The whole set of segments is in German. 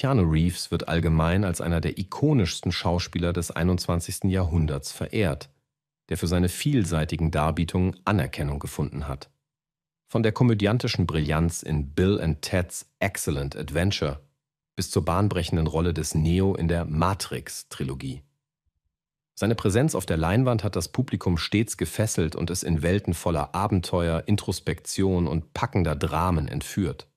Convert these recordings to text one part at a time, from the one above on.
Keanu Reeves wird allgemein als einer der ikonischsten Schauspieler des 21. Jahrhunderts verehrt, der für seine vielseitigen Darbietungen Anerkennung gefunden hat. Von der komödiantischen Brillanz in Bill and Ted's Excellent Adventure bis zur bahnbrechenden Rolle des Neo in der Matrix-Trilogie. Seine Präsenz auf der Leinwand hat das Publikum stets gefesselt und es in Welten voller Abenteuer, Introspektion und packender Dramen entführt.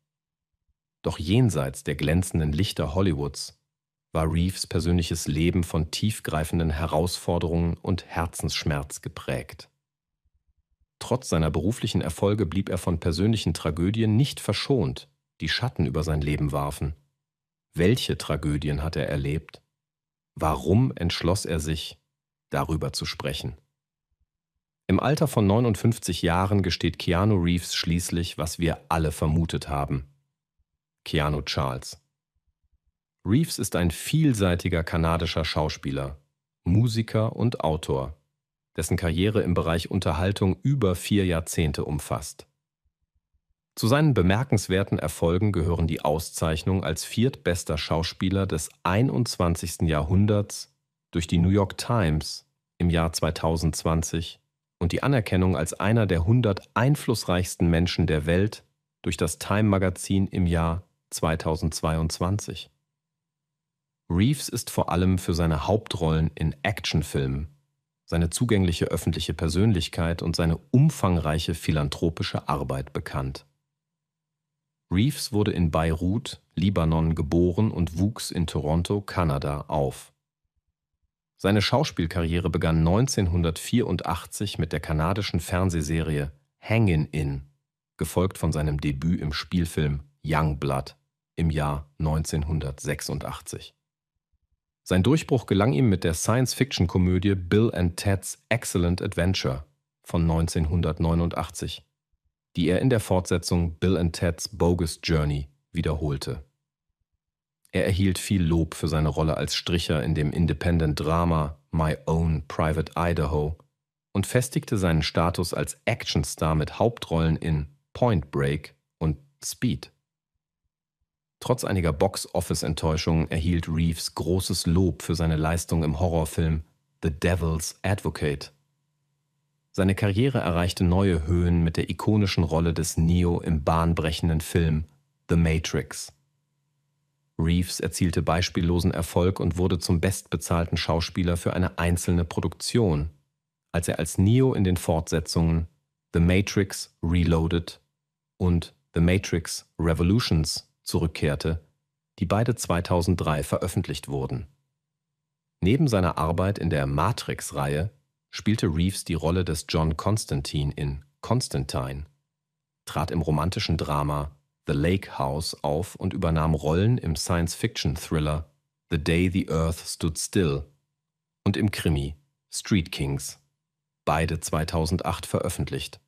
Doch jenseits der glänzenden Lichter Hollywoods war Reeves persönliches Leben von tiefgreifenden Herausforderungen und Herzensschmerz geprägt. Trotz seiner beruflichen Erfolge blieb er von persönlichen Tragödien nicht verschont, die Schatten über sein Leben warfen. Welche Tragödien hat er erlebt? Warum entschloss er sich, darüber zu sprechen? Im Alter von 59 Jahren gesteht Keanu Reeves schließlich, was wir alle vermutet haben. Keanu Charles. Reeves ist ein vielseitiger kanadischer Schauspieler, Musiker und Autor, dessen Karriere im Bereich Unterhaltung über vier Jahrzehnte umfasst. Zu seinen bemerkenswerten Erfolgen gehören die Auszeichnung als viertbester Schauspieler des 21. Jahrhunderts durch die New York Times im Jahr 2020 und die Anerkennung als einer der 100 einflussreichsten Menschen der Welt durch das Time Magazin im Jahr 2020. 2022. Reeves ist vor allem für seine Hauptrollen in Actionfilmen, seine zugängliche öffentliche Persönlichkeit und seine umfangreiche philanthropische Arbeit bekannt. Reeves wurde in Beirut, Libanon geboren und wuchs in Toronto, Kanada auf. Seine Schauspielkarriere begann 1984 mit der kanadischen Fernsehserie Hangin' In, gefolgt von seinem Debüt im Spielfilm Young Blood im Jahr 1986. Sein Durchbruch gelang ihm mit der Science-Fiction-Komödie Bill and Ted's Excellent Adventure von 1989, die er in der Fortsetzung Bill and Ted's Bogus Journey wiederholte. Er erhielt viel Lob für seine Rolle als Stricher in dem Independent-Drama My Own Private Idaho und festigte seinen Status als Actionstar mit Hauptrollen in Point Break und Speed. Trotz einiger Box-Office-Enttäuschungen erhielt Reeves großes Lob für seine Leistung im Horrorfilm The Devil's Advocate. Seine Karriere erreichte neue Höhen mit der ikonischen Rolle des Neo im bahnbrechenden Film The Matrix. Reeves erzielte beispiellosen Erfolg und wurde zum bestbezahlten Schauspieler für eine einzelne Produktion, als er als Neo in den Fortsetzungen The Matrix Reloaded und The Matrix Revolutions zurückkehrte, die beide 2003 veröffentlicht wurden. Neben seiner Arbeit in der Matrix-Reihe spielte Reeves die Rolle des John Constantine in Constantine, trat im romantischen Drama The Lake House auf und übernahm Rollen im Science-Fiction-Thriller The Day the Earth Stood Still und im Krimi Street Kings, beide 2008 veröffentlicht.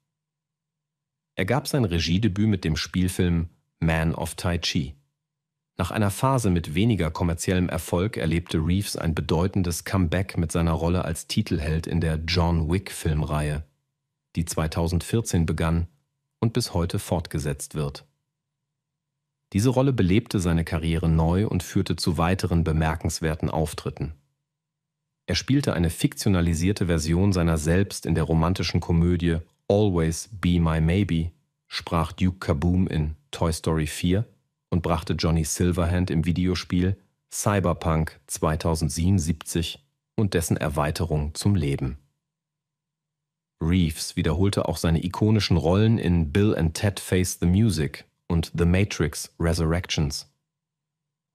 Er gab sein Regiedebüt mit dem Spielfilm man of Tai Chi. Nach einer Phase mit weniger kommerziellem Erfolg erlebte Reeves ein bedeutendes Comeback mit seiner Rolle als Titelheld in der John Wick-Filmreihe, die 2014 begann und bis heute fortgesetzt wird. Diese Rolle belebte seine Karriere neu und führte zu weiteren bemerkenswerten Auftritten. Er spielte eine fiktionalisierte Version seiner selbst in der romantischen Komödie Always Be My Maybe sprach Duke Kaboom in Toy Story 4 und brachte Johnny Silverhand im Videospiel Cyberpunk 2077 und dessen Erweiterung zum Leben. Reeves wiederholte auch seine ikonischen Rollen in Bill and Ted Face the Music und The Matrix Resurrections.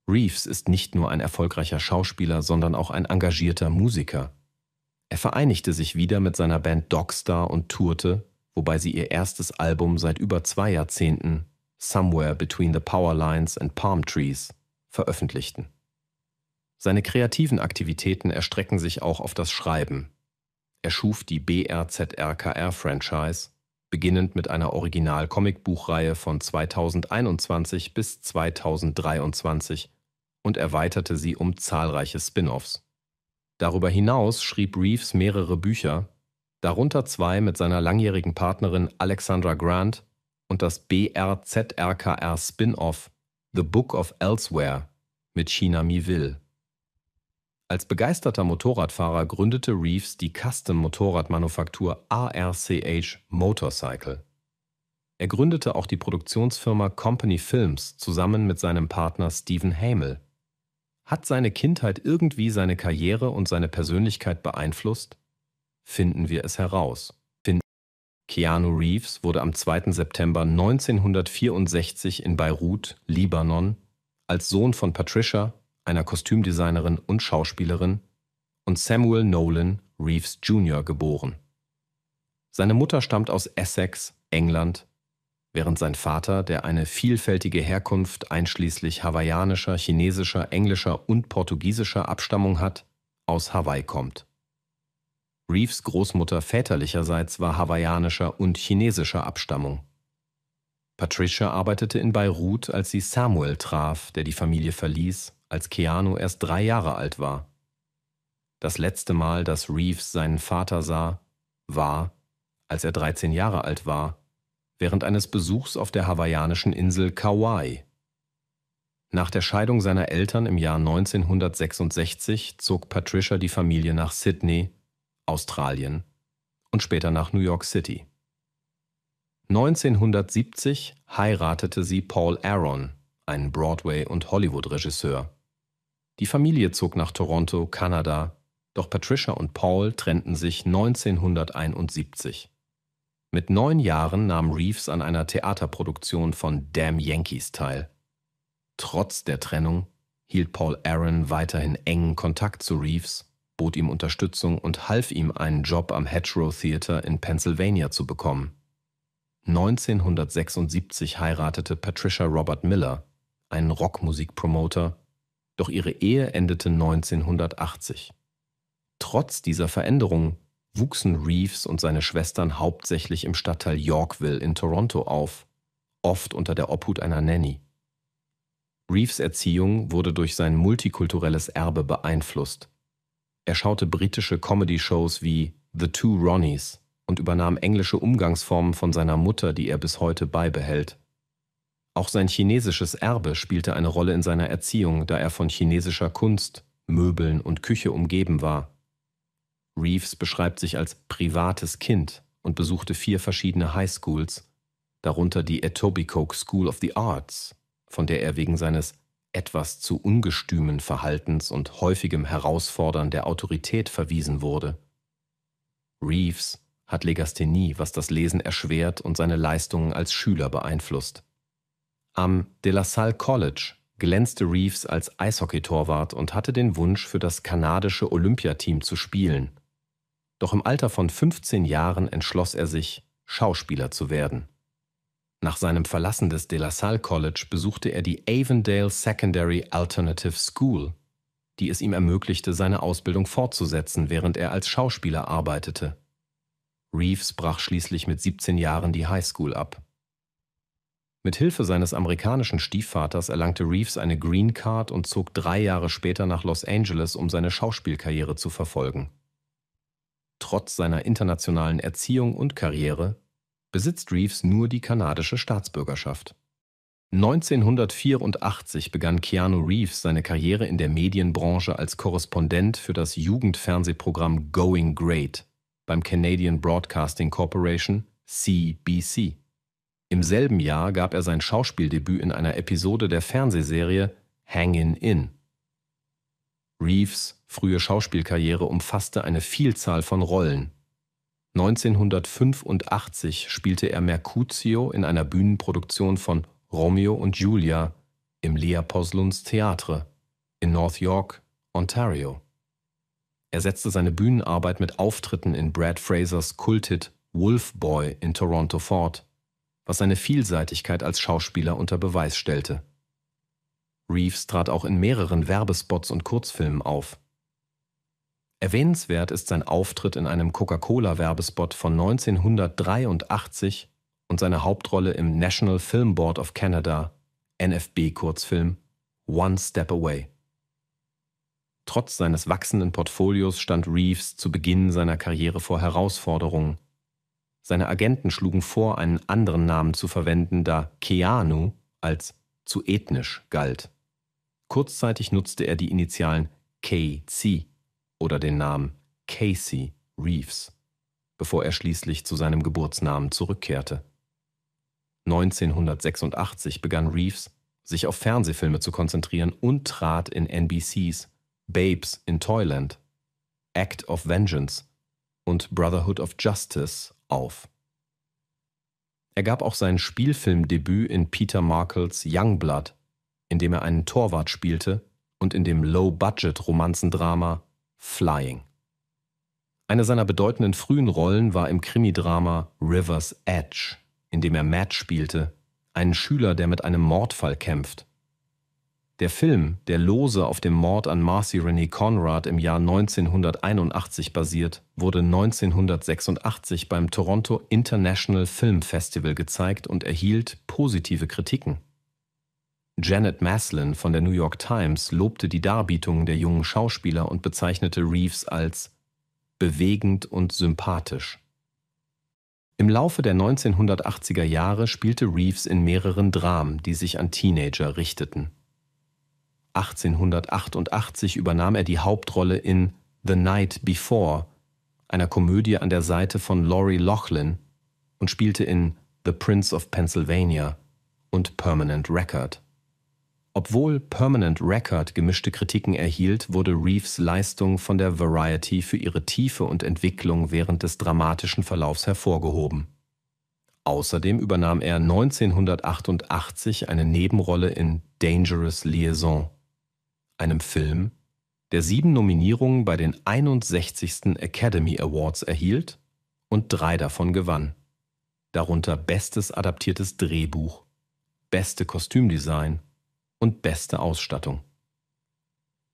Reeves ist nicht nur ein erfolgreicher Schauspieler, sondern auch ein engagierter Musiker. Er vereinigte sich wieder mit seiner Band Dogstar und tourte, wobei sie ihr erstes Album seit über zwei Jahrzehnten, Somewhere Between the Power Lines and Palm Trees, veröffentlichten. Seine kreativen Aktivitäten erstrecken sich auch auf das Schreiben. Er schuf die BRZRKR-Franchise, beginnend mit einer original comic buchreihe von 2021 bis 2023 und erweiterte sie um zahlreiche Spin-offs. Darüber hinaus schrieb Reeves mehrere Bücher, darunter zwei mit seiner langjährigen Partnerin Alexandra Grant und das BRZRKR-Spin-off The Book of Elsewhere mit China Miville. Als begeisterter Motorradfahrer gründete Reeves die Custom-Motorradmanufaktur ARCH Motorcycle. Er gründete auch die Produktionsfirma Company Films zusammen mit seinem Partner Stephen Hamel. Hat seine Kindheit irgendwie seine Karriere und seine Persönlichkeit beeinflusst? finden wir es heraus. Keanu Reeves wurde am 2. September 1964 in Beirut, Libanon, als Sohn von Patricia, einer Kostümdesignerin und Schauspielerin, und Samuel Nolan Reeves Jr. geboren. Seine Mutter stammt aus Essex, England, während sein Vater, der eine vielfältige Herkunft einschließlich hawaiianischer, chinesischer, englischer und portugiesischer Abstammung hat, aus Hawaii kommt. Reeves Großmutter väterlicherseits war hawaiianischer und chinesischer Abstammung. Patricia arbeitete in Beirut, als sie Samuel traf, der die Familie verließ, als Keanu erst drei Jahre alt war. Das letzte Mal, dass Reeves seinen Vater sah, war, als er 13 Jahre alt war, während eines Besuchs auf der hawaiianischen Insel Kauai. Nach der Scheidung seiner Eltern im Jahr 1966 zog Patricia die Familie nach Sydney, Australien und später nach New York City. 1970 heiratete sie Paul Aaron, einen Broadway- und Hollywood-Regisseur. Die Familie zog nach Toronto, Kanada, doch Patricia und Paul trennten sich 1971. Mit neun Jahren nahm Reeves an einer Theaterproduktion von Damn Yankees teil. Trotz der Trennung hielt Paul Aaron weiterhin engen Kontakt zu Reeves bot ihm Unterstützung und half ihm, einen Job am Hedgerow Theater in Pennsylvania zu bekommen. 1976 heiratete Patricia Robert Miller, einen Rockmusikpromoter, doch ihre Ehe endete 1980. Trotz dieser Veränderung wuchsen Reeves und seine Schwestern hauptsächlich im Stadtteil Yorkville in Toronto auf, oft unter der Obhut einer Nanny. Reeves Erziehung wurde durch sein multikulturelles Erbe beeinflusst. Er schaute britische Comedy-Shows wie The Two Ronnies und übernahm englische Umgangsformen von seiner Mutter, die er bis heute beibehält. Auch sein chinesisches Erbe spielte eine Rolle in seiner Erziehung, da er von chinesischer Kunst, Möbeln und Küche umgeben war. Reeves beschreibt sich als privates Kind und besuchte vier verschiedene Highschools, darunter die Etobicoke School of the Arts, von der er wegen seines etwas zu ungestümen Verhaltens und häufigem Herausfordern der Autorität verwiesen wurde. Reeves hat Legasthenie, was das Lesen erschwert und seine Leistungen als Schüler beeinflusst. Am De La Salle College glänzte Reeves als Eishockeytorwart und hatte den Wunsch, für das kanadische Olympiateam zu spielen. Doch im Alter von 15 Jahren entschloss er sich, Schauspieler zu werden. Nach seinem Verlassen des De La Salle College besuchte er die Avondale Secondary Alternative School, die es ihm ermöglichte, seine Ausbildung fortzusetzen, während er als Schauspieler arbeitete. Reeves brach schließlich mit 17 Jahren die High School ab. Mit Hilfe seines amerikanischen Stiefvaters erlangte Reeves eine Green Card und zog drei Jahre später nach Los Angeles, um seine Schauspielkarriere zu verfolgen. Trotz seiner internationalen Erziehung und Karriere besitzt Reeves nur die kanadische Staatsbürgerschaft. 1984 begann Keanu Reeves seine Karriere in der Medienbranche als Korrespondent für das Jugendfernsehprogramm Going Great beim Canadian Broadcasting Corporation CBC. Im selben Jahr gab er sein Schauspieldebüt in einer Episode der Fernsehserie Hangin' In. Reeves frühe Schauspielkarriere umfasste eine Vielzahl von Rollen, 1985 spielte er Mercutio in einer Bühnenproduktion von Romeo und Julia im Lea Posluns Theatre in North York, Ontario. Er setzte seine Bühnenarbeit mit Auftritten in Brad Frasers Kulthit Wolf Boy in Toronto fort, was seine Vielseitigkeit als Schauspieler unter Beweis stellte. Reeves trat auch in mehreren Werbespots und Kurzfilmen auf. Erwähnenswert ist sein Auftritt in einem Coca-Cola-Werbespot von 1983 und seine Hauptrolle im National Film Board of Canada NFB-Kurzfilm One Step Away. Trotz seines wachsenden Portfolios stand Reeves zu Beginn seiner Karriere vor Herausforderungen. Seine Agenten schlugen vor, einen anderen Namen zu verwenden, da Keanu als zu ethnisch galt. Kurzzeitig nutzte er die Initialen KC oder den Namen Casey Reeves, bevor er schließlich zu seinem Geburtsnamen zurückkehrte. 1986 begann Reeves, sich auf Fernsehfilme zu konzentrieren und trat in NBCs Babes in Toyland, Act of Vengeance und Brotherhood of Justice auf. Er gab auch sein Spielfilmdebüt in Peter Markles Youngblood, in dem er einen Torwart spielte und in dem Low-Budget-Romanzendrama Flying. Eine seiner bedeutenden frühen Rollen war im Krimidrama River's Edge, in dem er Matt spielte, einen Schüler, der mit einem Mordfall kämpft. Der Film, der lose auf dem Mord an Marcy Rennie Conrad im Jahr 1981 basiert, wurde 1986 beim Toronto International Film Festival gezeigt und erhielt positive Kritiken. Janet Maslin von der New York Times lobte die Darbietungen der jungen Schauspieler und bezeichnete Reeves als bewegend und sympathisch. Im Laufe der 1980er Jahre spielte Reeves in mehreren Dramen, die sich an Teenager richteten. 1888 übernahm er die Hauptrolle in The Night Before, einer Komödie an der Seite von Laurie Loughlin, und spielte in The Prince of Pennsylvania und Permanent Record. Obwohl Permanent Record gemischte Kritiken erhielt, wurde Reeves Leistung von der Variety für ihre Tiefe und Entwicklung während des dramatischen Verlaufs hervorgehoben. Außerdem übernahm er 1988 eine Nebenrolle in Dangerous Liaison, einem Film, der sieben Nominierungen bei den 61. Academy Awards erhielt und drei davon gewann, darunter Bestes adaptiertes Drehbuch, Beste Kostümdesign und beste Ausstattung.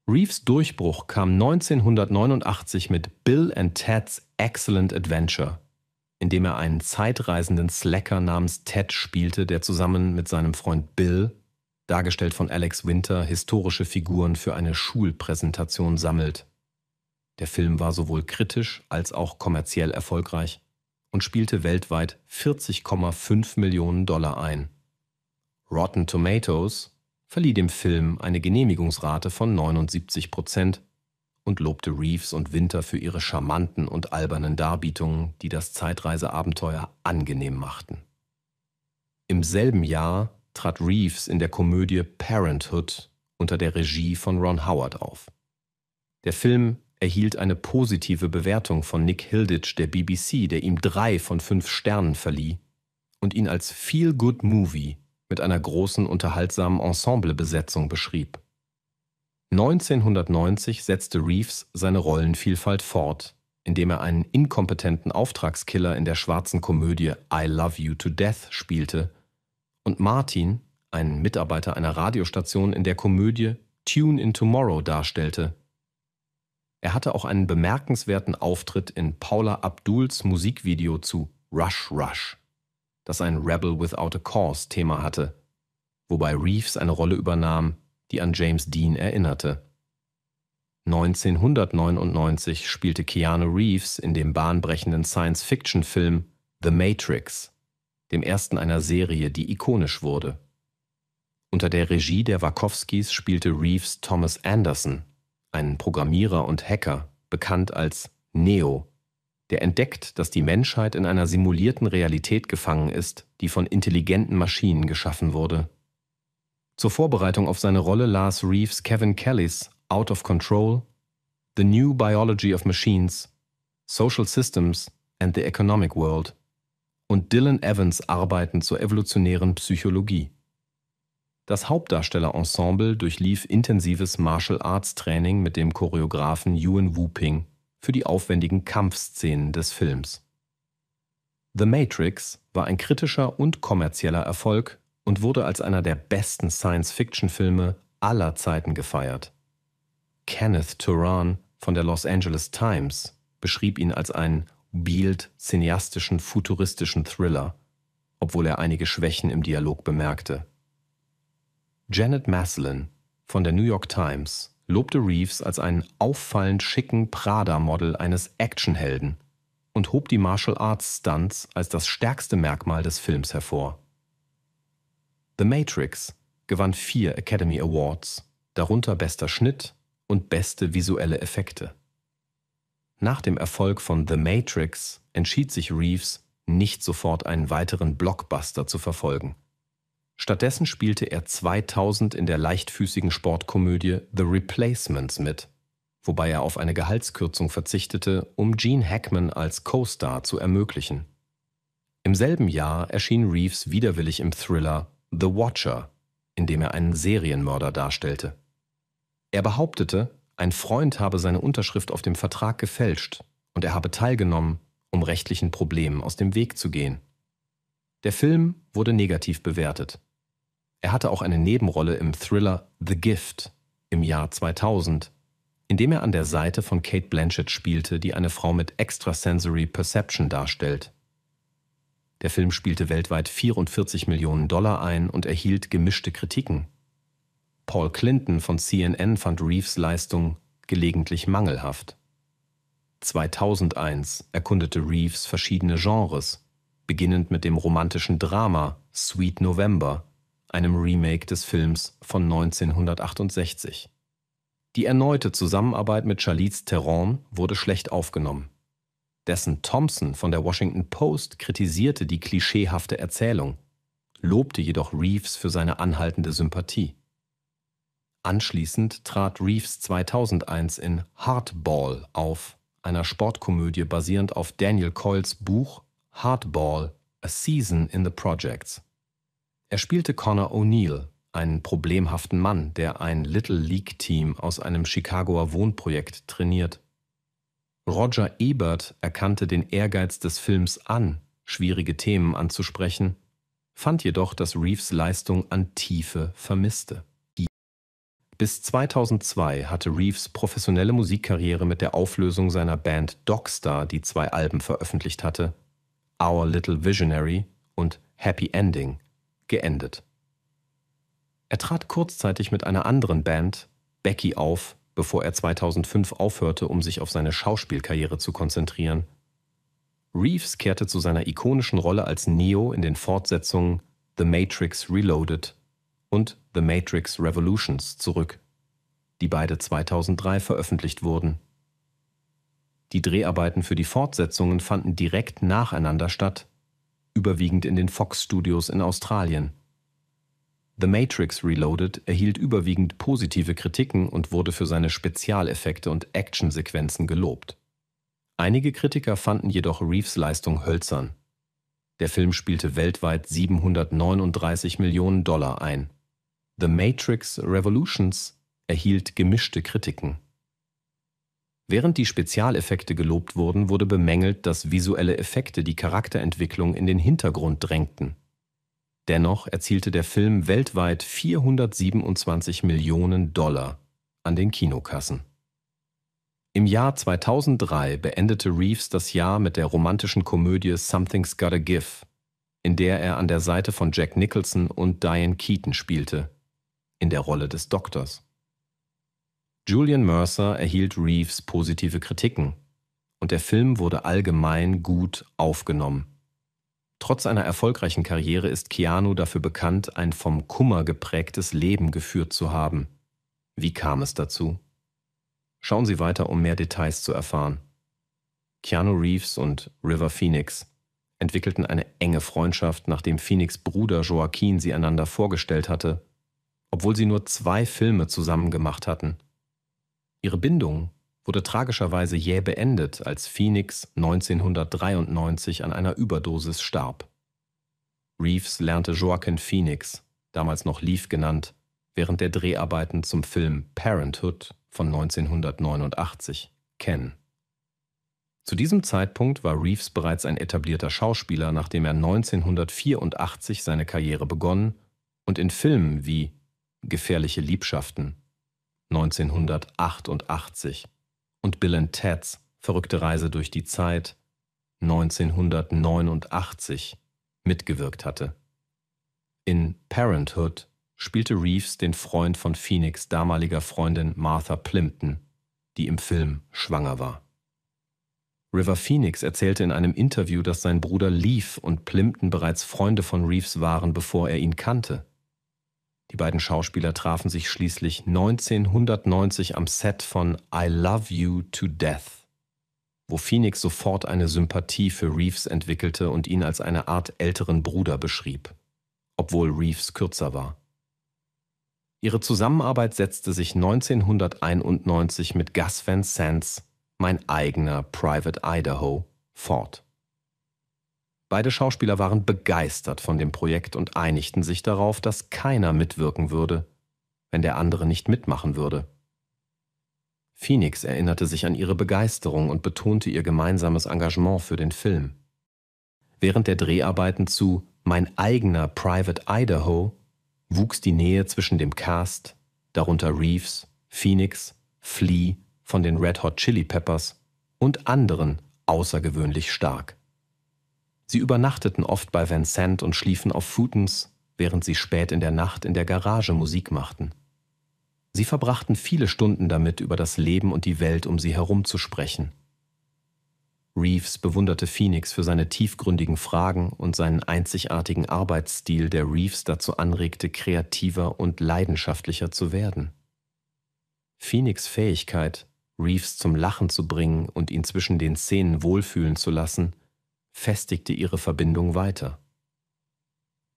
Reeves Durchbruch kam 1989 mit Bill and Ted's Excellent Adventure, in dem er einen zeitreisenden Slacker namens Ted spielte, der zusammen mit seinem Freund Bill, dargestellt von Alex Winter, historische Figuren für eine Schulpräsentation sammelt. Der Film war sowohl kritisch als auch kommerziell erfolgreich und spielte weltweit 40,5 Millionen Dollar ein. Rotten Tomatoes verlieh dem Film eine Genehmigungsrate von 79 Prozent und lobte Reeves und Winter für ihre charmanten und albernen Darbietungen, die das Zeitreiseabenteuer angenehm machten. Im selben Jahr trat Reeves in der Komödie Parenthood unter der Regie von Ron Howard auf. Der Film erhielt eine positive Bewertung von Nick Hilditch der BBC, der ihm drei von fünf Sternen verlieh und ihn als Feel-Good-Movie mit einer großen unterhaltsamen Ensemblebesetzung beschrieb. 1990 setzte Reeves seine Rollenvielfalt fort, indem er einen inkompetenten Auftragskiller in der schwarzen Komödie I Love You to Death spielte und Martin, einen Mitarbeiter einer Radiostation in der Komödie Tune in Tomorrow darstellte. Er hatte auch einen bemerkenswerten Auftritt in Paula Abduls Musikvideo zu Rush Rush das ein Rebel Without a Cause Thema hatte, wobei Reeves eine Rolle übernahm, die an James Dean erinnerte. 1999 spielte Keanu Reeves in dem bahnbrechenden Science-Fiction-Film The Matrix, dem ersten einer Serie, die ikonisch wurde. Unter der Regie der Wachowskis spielte Reeves Thomas Anderson, einen Programmierer und Hacker, bekannt als Neo der entdeckt, dass die Menschheit in einer simulierten Realität gefangen ist, die von intelligenten Maschinen geschaffen wurde. Zur Vorbereitung auf seine Rolle las Reeves Kevin Kellys Out of Control, The New Biology of Machines, Social Systems and the Economic World und Dylan Evans Arbeiten zur evolutionären Psychologie. Das Hauptdarstellerensemble durchlief intensives Martial Arts Training mit dem Choreografen Yuan Wu Ping für die aufwendigen Kampfszenen des Films. The Matrix war ein kritischer und kommerzieller Erfolg und wurde als einer der besten Science-Fiction-Filme aller Zeiten gefeiert. Kenneth Turan von der Los Angeles Times beschrieb ihn als einen bild cineastischen, futuristischen Thriller, obwohl er einige Schwächen im Dialog bemerkte. Janet Maslin von der New York Times lobte Reeves als einen auffallend schicken Prada-Model eines Actionhelden und hob die Martial Arts Stunts als das stärkste Merkmal des Films hervor. The Matrix gewann vier Academy Awards, darunter bester Schnitt und beste visuelle Effekte. Nach dem Erfolg von The Matrix entschied sich Reeves, nicht sofort einen weiteren Blockbuster zu verfolgen. Stattdessen spielte er 2000 in der leichtfüßigen Sportkomödie The Replacements mit, wobei er auf eine Gehaltskürzung verzichtete, um Gene Hackman als Co-Star zu ermöglichen. Im selben Jahr erschien Reeves widerwillig im Thriller The Watcher, in dem er einen Serienmörder darstellte. Er behauptete, ein Freund habe seine Unterschrift auf dem Vertrag gefälscht und er habe teilgenommen, um rechtlichen Problemen aus dem Weg zu gehen. Der Film wurde negativ bewertet. Er hatte auch eine Nebenrolle im Thriller The Gift im Jahr 2000, in dem er an der Seite von Kate Blanchett spielte, die eine Frau mit Extrasensory Perception darstellt. Der Film spielte weltweit 44 Millionen Dollar ein und erhielt gemischte Kritiken. Paul Clinton von CNN fand Reeves Leistung gelegentlich mangelhaft. 2001 erkundete Reeves verschiedene Genres beginnend mit dem romantischen Drama Sweet November, einem Remake des Films von 1968. Die erneute Zusammenarbeit mit Charlize Theron wurde schlecht aufgenommen. Dessen Thompson von der Washington Post kritisierte die klischeehafte Erzählung, lobte jedoch Reeves für seine anhaltende Sympathie. Anschließend trat Reeves 2001 in Hardball auf, einer Sportkomödie basierend auf Daniel Coyles Buch Hardball, A Season in the Projects. Er spielte Connor O'Neill, einen problemhaften Mann, der ein Little League-Team aus einem Chicagoer Wohnprojekt trainiert. Roger Ebert erkannte den Ehrgeiz des Films an, schwierige Themen anzusprechen, fand jedoch, dass Reeves Leistung an Tiefe vermisste. Bis 2002 hatte Reeves professionelle Musikkarriere mit der Auflösung seiner Band Dogstar, die zwei Alben veröffentlicht hatte, Our Little Visionary und Happy Ending geendet. Er trat kurzzeitig mit einer anderen Band, Becky, auf, bevor er 2005 aufhörte, um sich auf seine Schauspielkarriere zu konzentrieren. Reeves kehrte zu seiner ikonischen Rolle als Neo in den Fortsetzungen The Matrix Reloaded und The Matrix Revolutions zurück, die beide 2003 veröffentlicht wurden. Die Dreharbeiten für die Fortsetzungen fanden direkt nacheinander statt, überwiegend in den Fox Studios in Australien. The Matrix Reloaded erhielt überwiegend positive Kritiken und wurde für seine Spezialeffekte und Actionsequenzen gelobt. Einige Kritiker fanden jedoch Reeves Leistung hölzern. Der Film spielte weltweit 739 Millionen Dollar ein. The Matrix Revolutions erhielt gemischte Kritiken. Während die Spezialeffekte gelobt wurden, wurde bemängelt, dass visuelle Effekte die Charakterentwicklung in den Hintergrund drängten. Dennoch erzielte der Film weltweit 427 Millionen Dollar an den Kinokassen. Im Jahr 2003 beendete Reeves das Jahr mit der romantischen Komödie Something's Gotta Give, in der er an der Seite von Jack Nicholson und Diane Keaton spielte, in der Rolle des Doktors. Julian Mercer erhielt Reeves positive Kritiken und der Film wurde allgemein gut aufgenommen. Trotz einer erfolgreichen Karriere ist Keanu dafür bekannt, ein vom Kummer geprägtes Leben geführt zu haben. Wie kam es dazu? Schauen Sie weiter, um mehr Details zu erfahren. Keanu Reeves und River Phoenix entwickelten eine enge Freundschaft, nachdem Phoenix Bruder Joaquin sie einander vorgestellt hatte, obwohl sie nur zwei Filme zusammen gemacht hatten. Ihre Bindung wurde tragischerweise jäh beendet, als Phoenix 1993 an einer Überdosis starb. Reeves lernte Joaquin Phoenix, damals noch Leaf genannt, während der Dreharbeiten zum Film Parenthood von 1989 kennen. Zu diesem Zeitpunkt war Reeves bereits ein etablierter Schauspieler, nachdem er 1984 seine Karriere begonnen und in Filmen wie Gefährliche Liebschaften 1988 und Bill and Ted's Verrückte Reise durch die Zeit 1989 mitgewirkt hatte. In Parenthood spielte Reeves den Freund von Phoenix damaliger Freundin Martha Plimpton, die im Film schwanger war. River Phoenix erzählte in einem Interview, dass sein Bruder Leaf und Plimpton bereits Freunde von Reeves waren, bevor er ihn kannte. Die beiden Schauspieler trafen sich schließlich 1990 am Set von I Love You to Death, wo Phoenix sofort eine Sympathie für Reeves entwickelte und ihn als eine Art älteren Bruder beschrieb, obwohl Reeves kürzer war. Ihre Zusammenarbeit setzte sich 1991 mit Gus Van Sants, mein eigener Private Idaho, fort. Beide Schauspieler waren begeistert von dem Projekt und einigten sich darauf, dass keiner mitwirken würde, wenn der andere nicht mitmachen würde. Phoenix erinnerte sich an ihre Begeisterung und betonte ihr gemeinsames Engagement für den Film. Während der Dreharbeiten zu Mein eigener Private Idaho wuchs die Nähe zwischen dem Cast, darunter Reeves, Phoenix, Flea von den Red Hot Chili Peppers und anderen außergewöhnlich stark. Sie übernachteten oft bei Vincent und schliefen auf Futons, während sie spät in der Nacht in der Garage Musik machten. Sie verbrachten viele Stunden damit, über das Leben und die Welt um sie herum zu sprechen. Reeves bewunderte Phoenix für seine tiefgründigen Fragen und seinen einzigartigen Arbeitsstil, der Reeves dazu anregte, kreativer und leidenschaftlicher zu werden. Phoenix Fähigkeit, Reeves zum Lachen zu bringen und ihn zwischen den Szenen wohlfühlen zu lassen, festigte ihre Verbindung weiter.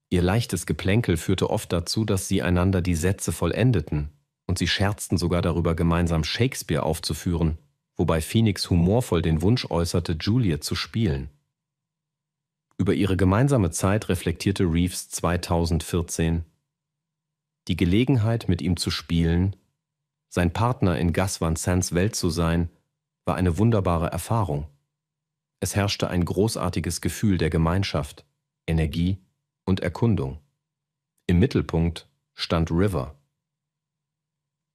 Ihr leichtes Geplänkel führte oft dazu, dass sie einander die Sätze vollendeten, und sie scherzten sogar darüber, gemeinsam Shakespeare aufzuführen, wobei Phoenix humorvoll den Wunsch äußerte, Juliet zu spielen. Über ihre gemeinsame Zeit reflektierte Reeves 2014 die Gelegenheit, mit ihm zu spielen, sein Partner in Gus Van Sands Welt zu sein, war eine wunderbare Erfahrung. Es herrschte ein großartiges Gefühl der Gemeinschaft, Energie und Erkundung. Im Mittelpunkt stand River.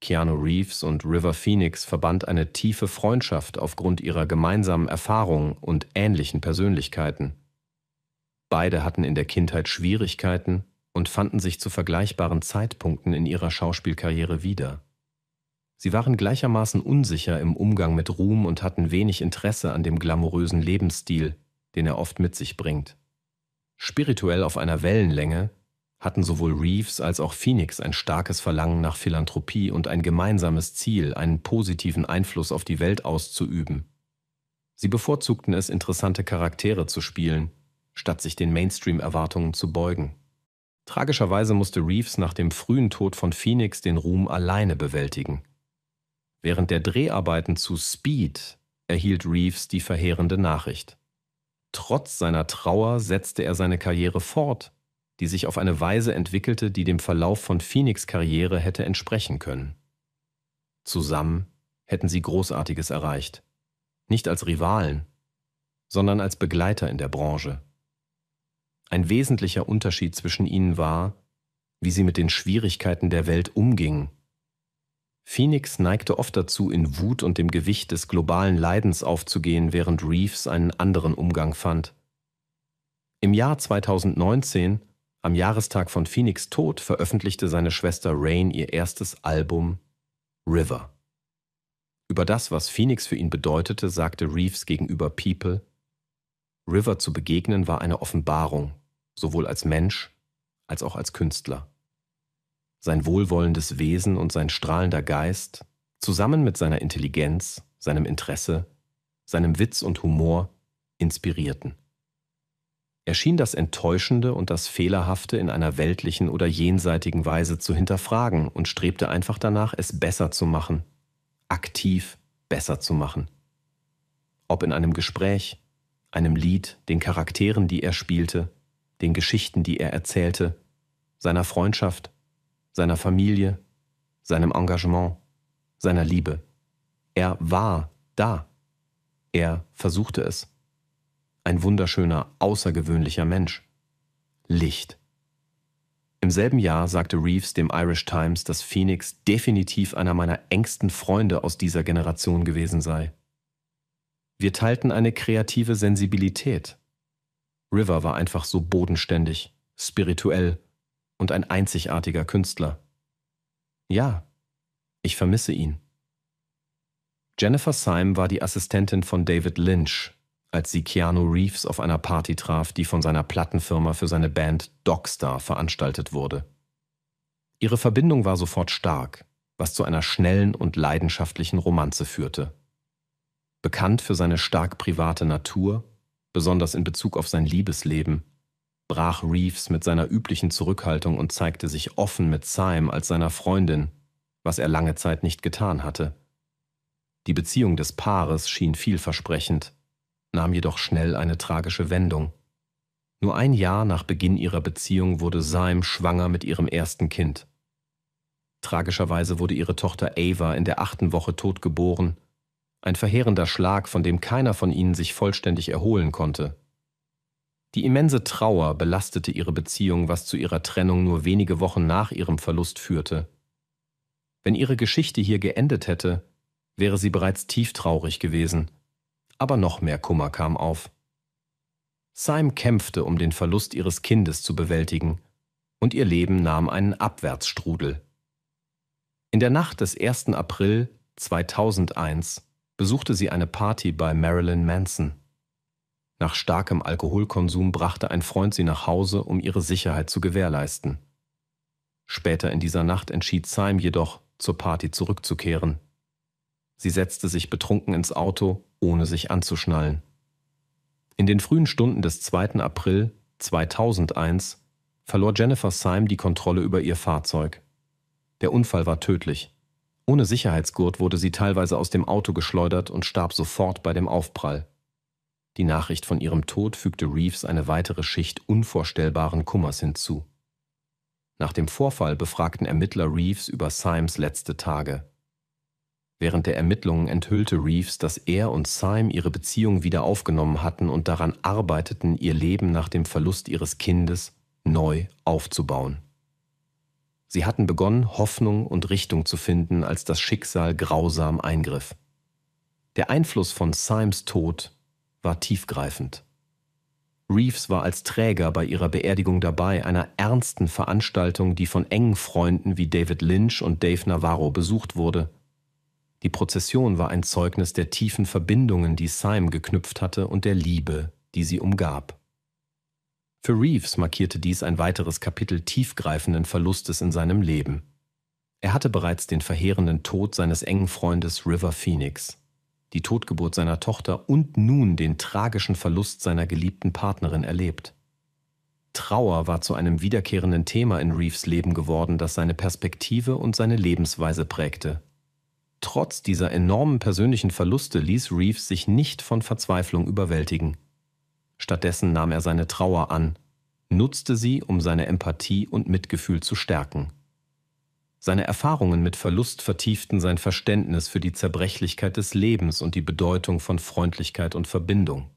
Keanu Reeves und River Phoenix verband eine tiefe Freundschaft aufgrund ihrer gemeinsamen Erfahrungen und ähnlichen Persönlichkeiten. Beide hatten in der Kindheit Schwierigkeiten und fanden sich zu vergleichbaren Zeitpunkten in ihrer Schauspielkarriere wieder. Sie waren gleichermaßen unsicher im Umgang mit Ruhm und hatten wenig Interesse an dem glamourösen Lebensstil, den er oft mit sich bringt. Spirituell auf einer Wellenlänge hatten sowohl Reeves als auch Phoenix ein starkes Verlangen nach Philanthropie und ein gemeinsames Ziel, einen positiven Einfluss auf die Welt auszuüben. Sie bevorzugten es, interessante Charaktere zu spielen, statt sich den Mainstream-Erwartungen zu beugen. Tragischerweise musste Reeves nach dem frühen Tod von Phoenix den Ruhm alleine bewältigen. Während der Dreharbeiten zu Speed erhielt Reeves die verheerende Nachricht. Trotz seiner Trauer setzte er seine Karriere fort, die sich auf eine Weise entwickelte, die dem Verlauf von Phoenix Karriere hätte entsprechen können. Zusammen hätten sie Großartiges erreicht. Nicht als Rivalen, sondern als Begleiter in der Branche. Ein wesentlicher Unterschied zwischen ihnen war, wie sie mit den Schwierigkeiten der Welt umgingen Phoenix neigte oft dazu, in Wut und dem Gewicht des globalen Leidens aufzugehen, während Reeves einen anderen Umgang fand. Im Jahr 2019, am Jahrestag von Phoenix Tod, veröffentlichte seine Schwester Rain ihr erstes Album River. Über das, was Phoenix für ihn bedeutete, sagte Reeves gegenüber People, River zu begegnen war eine Offenbarung, sowohl als Mensch als auch als Künstler sein wohlwollendes Wesen und sein strahlender Geist, zusammen mit seiner Intelligenz, seinem Interesse, seinem Witz und Humor, inspirierten. Er schien das Enttäuschende und das Fehlerhafte in einer weltlichen oder jenseitigen Weise zu hinterfragen und strebte einfach danach, es besser zu machen, aktiv besser zu machen. Ob in einem Gespräch, einem Lied, den Charakteren, die er spielte, den Geschichten, die er erzählte, seiner Freundschaft, seiner Familie, seinem Engagement, seiner Liebe. Er war da. Er versuchte es. Ein wunderschöner, außergewöhnlicher Mensch. Licht. Im selben Jahr sagte Reeves dem Irish Times, dass Phoenix definitiv einer meiner engsten Freunde aus dieser Generation gewesen sei. Wir teilten eine kreative Sensibilität. River war einfach so bodenständig, spirituell und ein einzigartiger Künstler. Ja, ich vermisse ihn. Jennifer Syme war die Assistentin von David Lynch, als sie Keanu Reeves auf einer Party traf, die von seiner Plattenfirma für seine Band Dogstar veranstaltet wurde. Ihre Verbindung war sofort stark, was zu einer schnellen und leidenschaftlichen Romanze führte. Bekannt für seine stark private Natur, besonders in Bezug auf sein Liebesleben, brach Reeves mit seiner üblichen Zurückhaltung und zeigte sich offen mit Syme als seiner Freundin, was er lange Zeit nicht getan hatte. Die Beziehung des Paares schien vielversprechend, nahm jedoch schnell eine tragische Wendung. Nur ein Jahr nach Beginn ihrer Beziehung wurde Syme schwanger mit ihrem ersten Kind. Tragischerweise wurde ihre Tochter Ava in der achten Woche totgeboren, ein verheerender Schlag, von dem keiner von ihnen sich vollständig erholen konnte. Die immense Trauer belastete ihre Beziehung, was zu ihrer Trennung nur wenige Wochen nach ihrem Verlust führte. Wenn ihre Geschichte hier geendet hätte, wäre sie bereits tief traurig gewesen. Aber noch mehr Kummer kam auf. Syme kämpfte, um den Verlust ihres Kindes zu bewältigen, und ihr Leben nahm einen Abwärtsstrudel. In der Nacht des 1. April 2001 besuchte sie eine Party bei Marilyn Manson. Nach starkem Alkoholkonsum brachte ein Freund sie nach Hause, um ihre Sicherheit zu gewährleisten. Später in dieser Nacht entschied Syme jedoch, zur Party zurückzukehren. Sie setzte sich betrunken ins Auto, ohne sich anzuschnallen. In den frühen Stunden des 2. April 2001 verlor Jennifer Syme die Kontrolle über ihr Fahrzeug. Der Unfall war tödlich. Ohne Sicherheitsgurt wurde sie teilweise aus dem Auto geschleudert und starb sofort bei dem Aufprall. Die Nachricht von ihrem Tod fügte Reeves eine weitere Schicht unvorstellbaren Kummers hinzu. Nach dem Vorfall befragten Ermittler Reeves über Symes letzte Tage. Während der Ermittlungen enthüllte Reeves, dass er und Syme ihre Beziehung wieder aufgenommen hatten und daran arbeiteten, ihr Leben nach dem Verlust ihres Kindes neu aufzubauen. Sie hatten begonnen, Hoffnung und Richtung zu finden, als das Schicksal grausam eingriff. Der Einfluss von Symes Tod war tiefgreifend. Reeves war als Träger bei ihrer Beerdigung dabei, einer ernsten Veranstaltung, die von engen Freunden wie David Lynch und Dave Navarro besucht wurde. Die Prozession war ein Zeugnis der tiefen Verbindungen, die Syme geknüpft hatte und der Liebe, die sie umgab. Für Reeves markierte dies ein weiteres Kapitel tiefgreifenden Verlustes in seinem Leben. Er hatte bereits den verheerenden Tod seines engen Freundes River Phoenix die Todgeburt seiner Tochter und nun den tragischen Verlust seiner geliebten Partnerin erlebt. Trauer war zu einem wiederkehrenden Thema in Reeves Leben geworden, das seine Perspektive und seine Lebensweise prägte. Trotz dieser enormen persönlichen Verluste ließ Reeves sich nicht von Verzweiflung überwältigen. Stattdessen nahm er seine Trauer an, nutzte sie, um seine Empathie und Mitgefühl zu stärken. Seine Erfahrungen mit Verlust vertieften sein Verständnis für die Zerbrechlichkeit des Lebens und die Bedeutung von Freundlichkeit und Verbindung.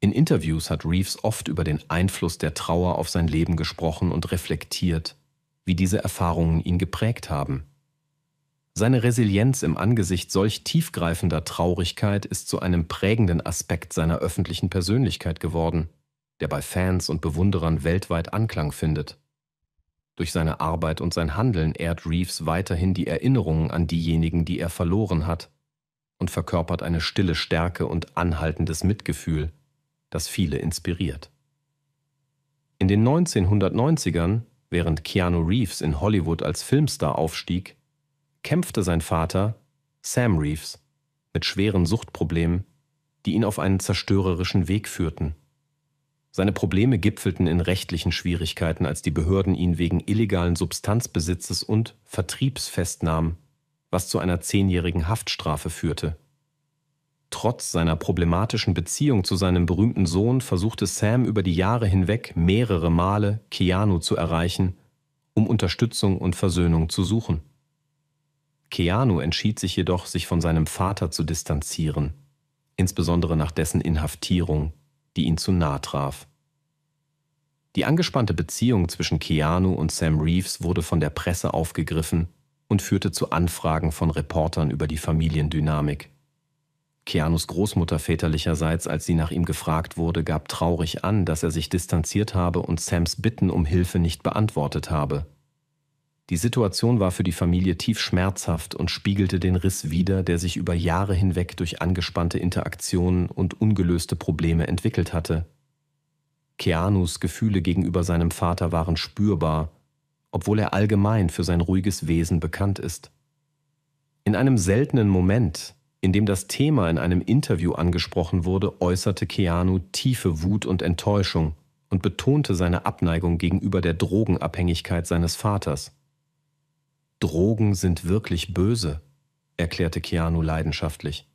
In Interviews hat Reeves oft über den Einfluss der Trauer auf sein Leben gesprochen und reflektiert, wie diese Erfahrungen ihn geprägt haben. Seine Resilienz im Angesicht solch tiefgreifender Traurigkeit ist zu einem prägenden Aspekt seiner öffentlichen Persönlichkeit geworden, der bei Fans und Bewunderern weltweit Anklang findet. Durch seine Arbeit und sein Handeln ehrt Reeves weiterhin die Erinnerungen an diejenigen, die er verloren hat, und verkörpert eine stille Stärke und anhaltendes Mitgefühl, das viele inspiriert. In den 1990ern, während Keanu Reeves in Hollywood als Filmstar aufstieg, kämpfte sein Vater, Sam Reeves, mit schweren Suchtproblemen, die ihn auf einen zerstörerischen Weg führten. Seine Probleme gipfelten in rechtlichen Schwierigkeiten, als die Behörden ihn wegen illegalen Substanzbesitzes und Vertriebs festnahmen, was zu einer zehnjährigen Haftstrafe führte. Trotz seiner problematischen Beziehung zu seinem berühmten Sohn versuchte Sam über die Jahre hinweg mehrere Male, Keanu zu erreichen, um Unterstützung und Versöhnung zu suchen. Keanu entschied sich jedoch, sich von seinem Vater zu distanzieren, insbesondere nach dessen Inhaftierung die ihn zu nahe traf. Die angespannte Beziehung zwischen Keanu und Sam Reeves wurde von der Presse aufgegriffen und führte zu Anfragen von Reportern über die Familiendynamik. Keanus Großmutter väterlicherseits, als sie nach ihm gefragt wurde, gab traurig an, dass er sich distanziert habe und Sams Bitten um Hilfe nicht beantwortet habe. Die Situation war für die Familie tief schmerzhaft und spiegelte den Riss wider, der sich über Jahre hinweg durch angespannte Interaktionen und ungelöste Probleme entwickelt hatte. Keanus Gefühle gegenüber seinem Vater waren spürbar, obwohl er allgemein für sein ruhiges Wesen bekannt ist. In einem seltenen Moment, in dem das Thema in einem Interview angesprochen wurde, äußerte Keanu tiefe Wut und Enttäuschung und betonte seine Abneigung gegenüber der Drogenabhängigkeit seines Vaters. Drogen sind wirklich böse, erklärte Keanu leidenschaftlich.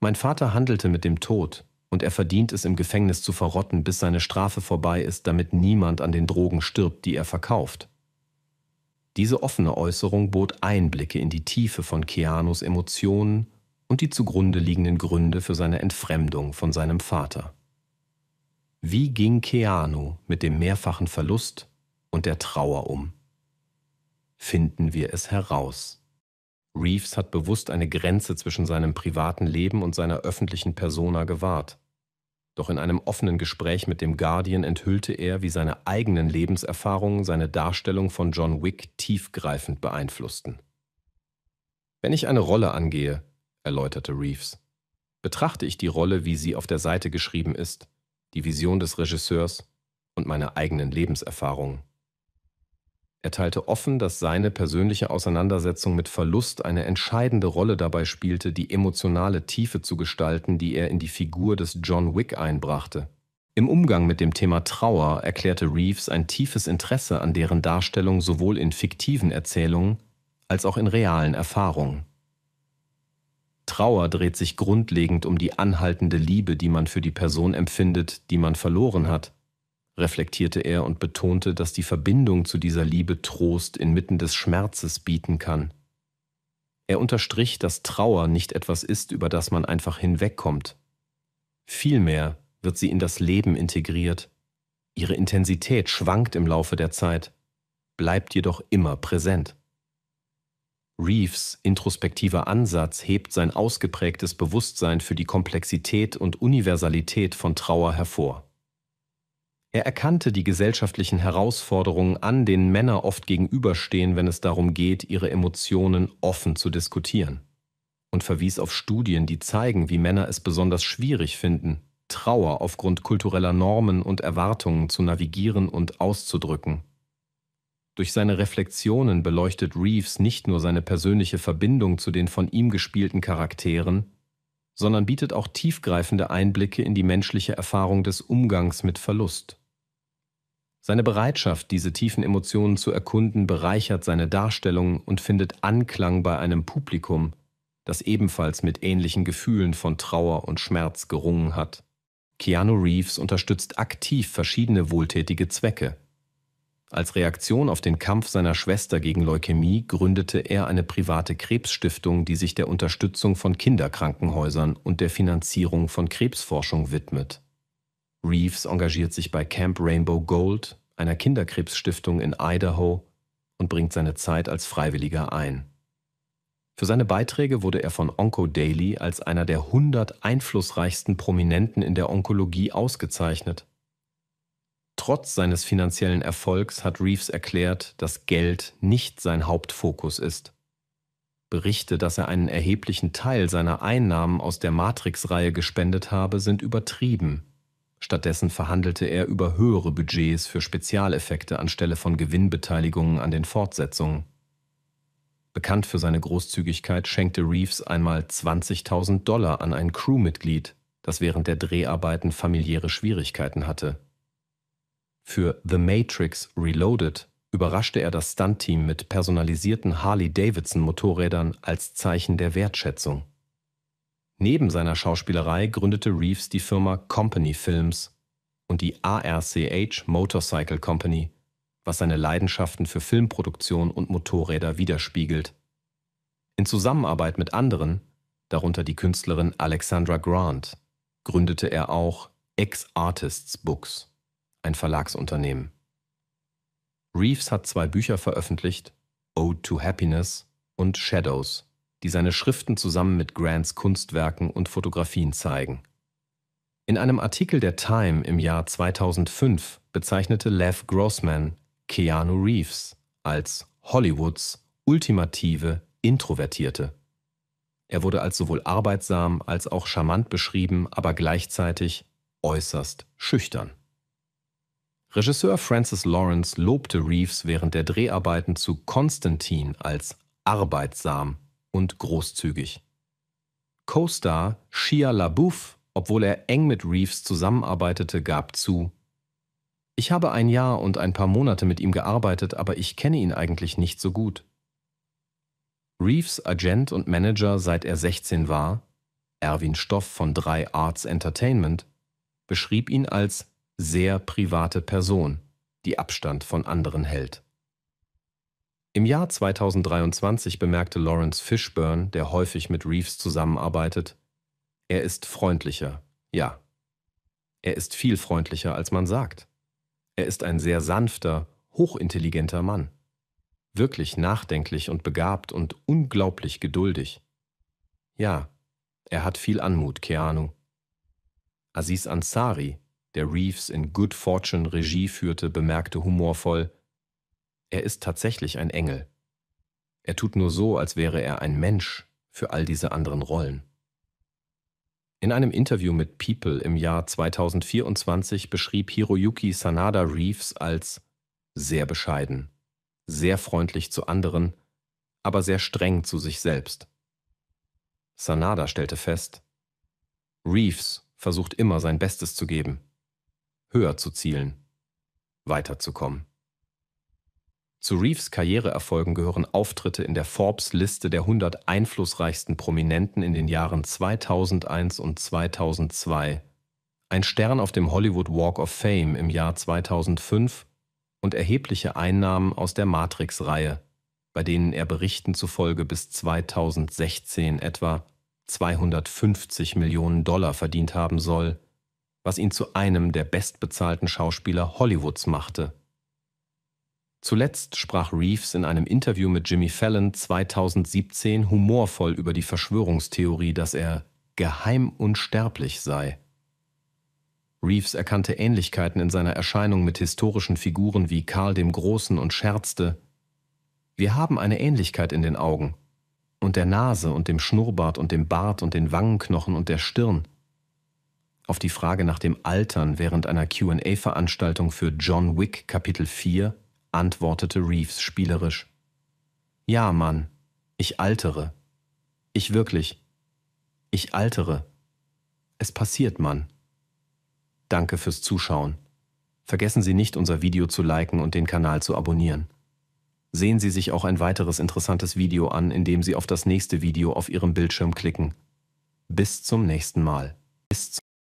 Mein Vater handelte mit dem Tod, und er verdient es im Gefängnis zu verrotten, bis seine Strafe vorbei ist, damit niemand an den Drogen stirbt, die er verkauft. Diese offene Äußerung bot Einblicke in die Tiefe von Keanus Emotionen und die zugrunde liegenden Gründe für seine Entfremdung von seinem Vater. Wie ging Keanu mit dem mehrfachen Verlust und der Trauer um? finden wir es heraus. Reeves hat bewusst eine Grenze zwischen seinem privaten Leben und seiner öffentlichen Persona gewahrt. Doch in einem offenen Gespräch mit dem Guardian enthüllte er, wie seine eigenen Lebenserfahrungen seine Darstellung von John Wick tiefgreifend beeinflussten. Wenn ich eine Rolle angehe, erläuterte Reeves, betrachte ich die Rolle, wie sie auf der Seite geschrieben ist, die Vision des Regisseurs und meine eigenen Lebenserfahrungen. Er teilte offen, dass seine persönliche Auseinandersetzung mit Verlust eine entscheidende Rolle dabei spielte, die emotionale Tiefe zu gestalten, die er in die Figur des John Wick einbrachte. Im Umgang mit dem Thema Trauer erklärte Reeves ein tiefes Interesse an deren Darstellung sowohl in fiktiven Erzählungen als auch in realen Erfahrungen. Trauer dreht sich grundlegend um die anhaltende Liebe, die man für die Person empfindet, die man verloren hat, reflektierte er und betonte, dass die Verbindung zu dieser Liebe Trost inmitten des Schmerzes bieten kann. Er unterstrich, dass Trauer nicht etwas ist, über das man einfach hinwegkommt. Vielmehr wird sie in das Leben integriert. Ihre Intensität schwankt im Laufe der Zeit, bleibt jedoch immer präsent. Reeves introspektiver Ansatz hebt sein ausgeprägtes Bewusstsein für die Komplexität und Universalität von Trauer hervor. Er erkannte die gesellschaftlichen Herausforderungen an, denen Männer oft gegenüberstehen, wenn es darum geht, ihre Emotionen offen zu diskutieren. Und verwies auf Studien, die zeigen, wie Männer es besonders schwierig finden, Trauer aufgrund kultureller Normen und Erwartungen zu navigieren und auszudrücken. Durch seine Reflexionen beleuchtet Reeves nicht nur seine persönliche Verbindung zu den von ihm gespielten Charakteren, sondern bietet auch tiefgreifende Einblicke in die menschliche Erfahrung des Umgangs mit Verlust. Seine Bereitschaft, diese tiefen Emotionen zu erkunden, bereichert seine Darstellung und findet Anklang bei einem Publikum, das ebenfalls mit ähnlichen Gefühlen von Trauer und Schmerz gerungen hat. Keanu Reeves unterstützt aktiv verschiedene wohltätige Zwecke. Als Reaktion auf den Kampf seiner Schwester gegen Leukämie gründete er eine private Krebsstiftung, die sich der Unterstützung von Kinderkrankenhäusern und der Finanzierung von Krebsforschung widmet. Reeves engagiert sich bei Camp Rainbow Gold, einer Kinderkrebsstiftung in Idaho, und bringt seine Zeit als Freiwilliger ein. Für seine Beiträge wurde er von Onco Daily als einer der 100 einflussreichsten Prominenten in der Onkologie ausgezeichnet. Trotz seines finanziellen Erfolgs hat Reeves erklärt, dass Geld nicht sein Hauptfokus ist. Berichte, dass er einen erheblichen Teil seiner Einnahmen aus der Matrix-Reihe gespendet habe, sind übertrieben. Stattdessen verhandelte er über höhere Budgets für Spezialeffekte anstelle von Gewinnbeteiligungen an den Fortsetzungen. Bekannt für seine Großzügigkeit schenkte Reeves einmal 20.000 Dollar an ein Crewmitglied, das während der Dreharbeiten familiäre Schwierigkeiten hatte. Für The Matrix Reloaded überraschte er das Stuntteam mit personalisierten Harley-Davidson-Motorrädern als Zeichen der Wertschätzung. Neben seiner Schauspielerei gründete Reeves die Firma Company Films und die ARCH Motorcycle Company, was seine Leidenschaften für Filmproduktion und Motorräder widerspiegelt. In Zusammenarbeit mit anderen, darunter die Künstlerin Alexandra Grant, gründete er auch Ex-Artists Books, ein Verlagsunternehmen. Reeves hat zwei Bücher veröffentlicht, Ode to Happiness und Shadows, die seine Schriften zusammen mit Grants Kunstwerken und Fotografien zeigen. In einem Artikel der Time im Jahr 2005 bezeichnete Lev Grossman Keanu Reeves als Hollywoods ultimative Introvertierte. Er wurde als sowohl arbeitsam als auch charmant beschrieben, aber gleichzeitig äußerst schüchtern. Regisseur Francis Lawrence lobte Reeves während der Dreharbeiten zu Constantine als arbeitsam und großzügig. Co-Star Shia LaBeouf, obwohl er eng mit Reeves zusammenarbeitete, gab zu: Ich habe ein Jahr und ein paar Monate mit ihm gearbeitet, aber ich kenne ihn eigentlich nicht so gut. Reeves Agent und Manager seit er 16 war, Erwin Stoff von 3 Arts Entertainment, beschrieb ihn als sehr private Person, die Abstand von anderen hält. Im Jahr 2023 bemerkte Lawrence Fishburne, der häufig mit Reeves zusammenarbeitet, er ist freundlicher, ja. Er ist viel freundlicher, als man sagt. Er ist ein sehr sanfter, hochintelligenter Mann. Wirklich nachdenklich und begabt und unglaublich geduldig. Ja, er hat viel Anmut, Keanu. Aziz Ansari, der Reeves in Good Fortune Regie führte, bemerkte humorvoll, er ist tatsächlich ein Engel. Er tut nur so, als wäre er ein Mensch für all diese anderen Rollen. In einem Interview mit People im Jahr 2024 beschrieb Hiroyuki Sanada Reeves als sehr bescheiden, sehr freundlich zu anderen, aber sehr streng zu sich selbst. Sanada stellte fest, Reeves versucht immer sein Bestes zu geben, höher zu zielen, weiterzukommen. Zu Reeves Karriereerfolgen gehören Auftritte in der Forbes-Liste der 100 einflussreichsten Prominenten in den Jahren 2001 und 2002, ein Stern auf dem Hollywood Walk of Fame im Jahr 2005 und erhebliche Einnahmen aus der Matrix-Reihe, bei denen er Berichten zufolge bis 2016 etwa 250 Millionen Dollar verdient haben soll, was ihn zu einem der bestbezahlten Schauspieler Hollywoods machte. Zuletzt sprach Reeves in einem Interview mit Jimmy Fallon 2017 humorvoll über die Verschwörungstheorie, dass er geheim unsterblich sei. Reeves erkannte Ähnlichkeiten in seiner Erscheinung mit historischen Figuren wie Karl dem Großen und scherzte Wir haben eine Ähnlichkeit in den Augen und der Nase und dem Schnurrbart und dem Bart und den Wangenknochen und der Stirn. Auf die Frage nach dem Altern während einer QA-Veranstaltung für John Wick Kapitel 4 antwortete Reeves spielerisch. Ja, Mann, ich altere. Ich wirklich. Ich altere. Es passiert, Mann. Danke fürs Zuschauen. Vergessen Sie nicht, unser Video zu liken und den Kanal zu abonnieren. Sehen Sie sich auch ein weiteres interessantes Video an, indem Sie auf das nächste Video auf Ihrem Bildschirm klicken. Bis zum nächsten Mal. Bis